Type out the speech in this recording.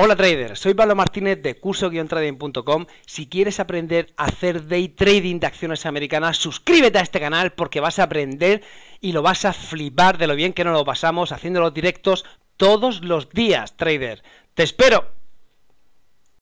Hola trader, soy Pablo Martínez de curso-trading.com. Si quieres aprender a hacer day trading de acciones americanas, suscríbete a este canal porque vas a aprender y lo vas a flipar de lo bien que nos lo pasamos haciendo los directos todos los días, trader. Te espero.